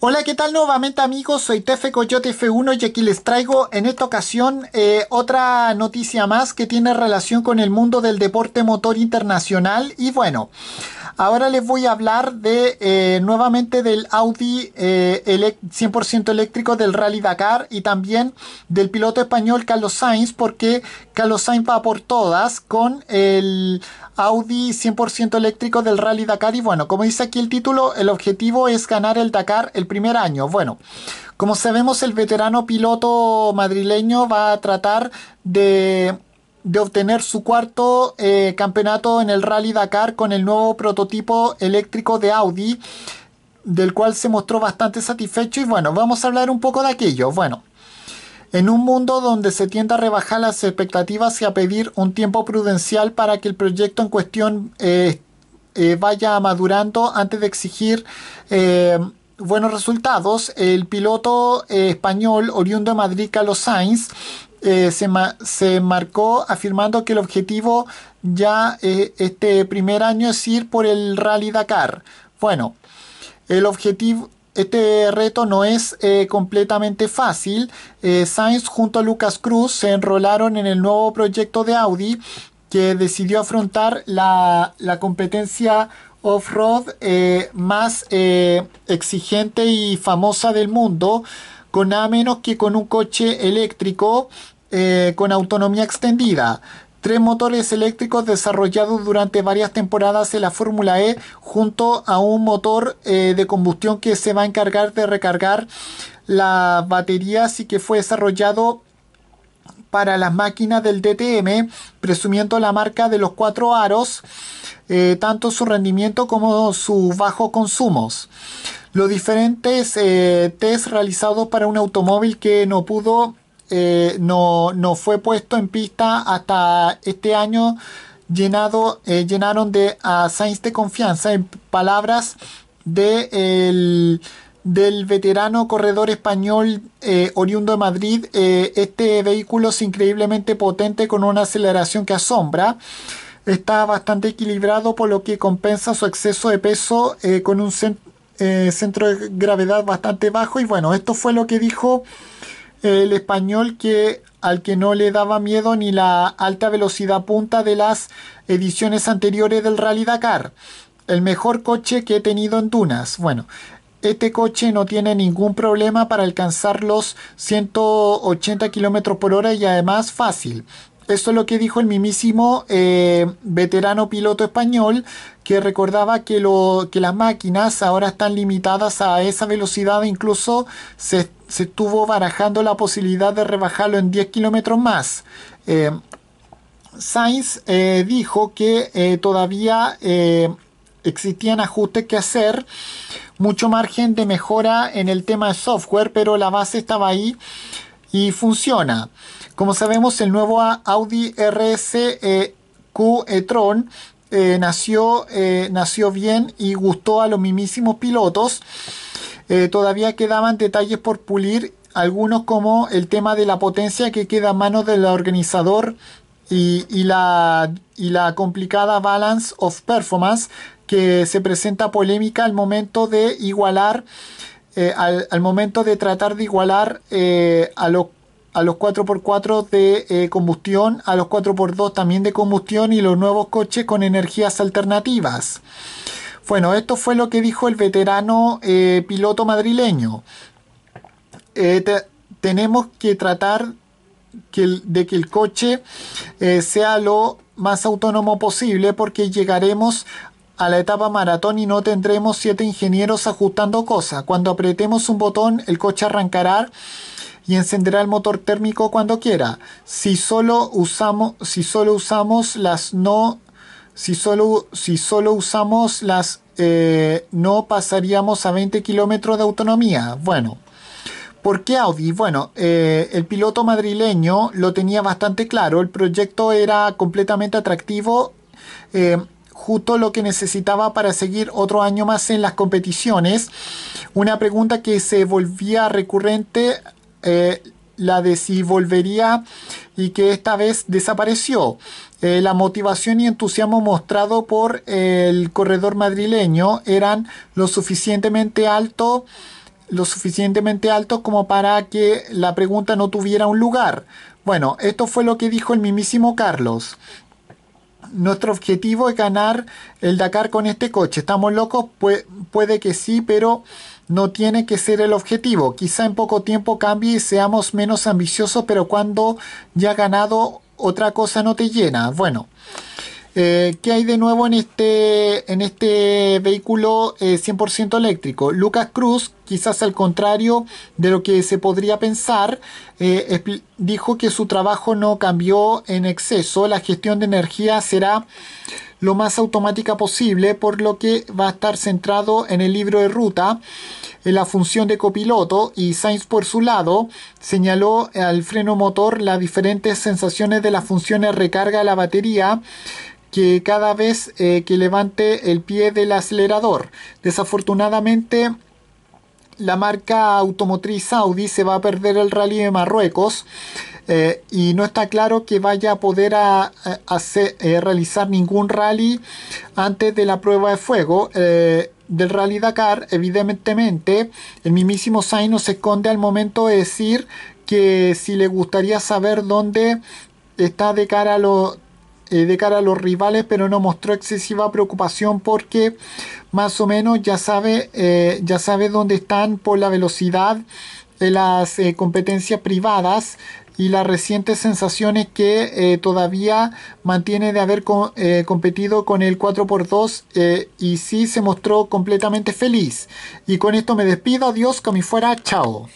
Hola, ¿qué tal nuevamente amigos? Soy Tefe Coyote F1 y aquí les traigo en esta ocasión eh, otra noticia más que tiene relación con el mundo del deporte motor internacional y bueno... Ahora les voy a hablar de eh, nuevamente del Audi eh, 100% eléctrico del Rally Dakar y también del piloto español Carlos Sainz porque Carlos Sainz va por todas con el Audi 100% eléctrico del Rally Dakar y bueno, como dice aquí el título, el objetivo es ganar el Dakar el primer año. Bueno, como sabemos el veterano piloto madrileño va a tratar de de obtener su cuarto eh, campeonato en el Rally Dakar con el nuevo prototipo eléctrico de Audi, del cual se mostró bastante satisfecho y bueno, vamos a hablar un poco de aquello. Bueno, en un mundo donde se tiende a rebajar las expectativas y a pedir un tiempo prudencial para que el proyecto en cuestión eh, eh, vaya madurando antes de exigir buenos resultados, el piloto español oriundo de Madrid, Carlos Sainz, eh, se, marcó afirmando que el objetivo ya eh, este primer año es ir por el Rally Dakar. Bueno, el objetivo, este reto no es eh, completamente fácil. Sainz junto a Lucas Cruz se enrolaron en el nuevo proyecto de Audi que decidió afrontar la, la competencia off-road más exigente y famosa del mundo con nada menos que con un coche eléctrico eh, con autonomía extendida. Tres motores eléctricos desarrollados durante varias temporadas en la Fórmula E junto a un motor eh, de combustión que se va a encargar de recargar las baterías y que fue desarrollado para las máquinas del DTM, presumiendo la marca de los cuatro aros, eh, tanto su rendimiento como sus bajos consumos. Los diferentes test realizados para un automóvil que no pudo eh, no, no, fue puesto en pista hasta este año. Llenado, eh, llenaron de a Sainz de confianza en palabras de del veterano corredor español eh, oriundo de Madrid. este vehículo es increíblemente potente con una aceleración que asombra está bastante equilibrado por lo que compensa su exceso de peso con un centro de gravedad bastante bajo y bueno esto fue lo que dijo el español que al que no le daba miedo ni la alta velocidad punta de las ediciones anteriores del Rally Dakar. El mejor coche que he tenido en dunas. Bueno, este coche no tiene ningún problema para alcanzar los 180 km por hora y además fácil. Esto es lo que dijo el mismísimo eh, veterano piloto español que recordaba que, lo, que las máquinas ahora están limitadas a esa velocidad, incluso se se estuvo barajando la posibilidad de rebajarlo en 10 kilómetros más. Eh, Sainz eh, dijo que eh, todavía existían ajustes que hacer, mucho margen de mejora en el tema de software, pero la base estaba ahí y funciona. Como sabemos, el nuevo Audi RS Q e-tron nació, nació bien y gustó a los mismísimos pilotos. Eh, todavía quedaban detalles por pulir, algunos como el tema de la potencia que queda a manos del organizador y, la, la complicada balance of performance que se presenta polémica al momento de igualar, eh, al, momento de tratar de igualar eh, a los a los 4x4 de combustión, a los 4x2 también de combustión y los nuevos coches con energías alternativas. Bueno, esto fue lo que dijo el veterano eh, piloto madrileño. Eh, tenemos que tratar de que el coche eh, sea lo más autónomo posible porque llegaremos a la etapa maratón y no tendremos siete ingenieros ajustando cosas. Cuando apretemos un botón, el coche arrancará y encenderá el motor térmico cuando quiera. Si solo usamos, si solo usamos las no si solo, si solo usamos las, eh, no pasaríamos a 20 kilómetros de autonomía. Bueno, ¿Por qué Audi? Bueno, eh, el piloto madrileño lo tenía bastante claro, el proyecto era completamente atractivo, eh, justo lo que necesitaba para seguir otro año más en las competiciones. Una pregunta que se volvía recurrente la de si volvería y que esta vez desapareció. Eh, la motivación y entusiasmo mostrado por el corredor madrileño eran lo suficientemente alto lo suficientemente como para que la pregunta no tuviera un lugar. Bueno, esto fue lo que dijo el mismísimo Carlos. Nuestro objetivo es ganar el Dakar con este coche. ¿Estamos locos? puede que sí, pero no tiene que ser el objetivo. Quizá en poco tiempo cambie y seamos menos ambiciosos, pero cuando ya ha ganado otra cosa no te llena. Bueno, eh, ¿qué hay de nuevo en este, en este vehículo 100% eh, eléctrico? Lucas Cruz, quizás al contrario de lo que se podría pensar, eh, dijo que su trabajo no cambió en exceso. La gestión de energía será lo más automática posible, por lo que va a estar centrado en el libro de ruta, en la función de copiloto y Sainz por su lado señaló al freno motor las diferentes sensaciones de las funciones recarga de la batería que cada vez eh, que levante el pie del acelerador. Desafortunadamente, la marca automotriz Audi se va a perder el rally de Marruecos. Eh, y no está claro que vaya a poder eh, realizar ningún rally antes de la prueba de fuego. Eh, del Rally Dakar, evidentemente, el mismísimo Sainz no se esconde al momento de decir que si le gustaría saber dónde está de cara a los de cara a los rivales, pero no mostró excesiva preocupación porque más o menos ya sabe, ya sabe dónde están por la velocidad de las competencias privadas y las recientes sensaciones que eh, todavía mantiene de haber eh, competido con el 4x2 eh, y sí se mostró completamente feliz. Y con esto me despido, adiós, que fuera, chao.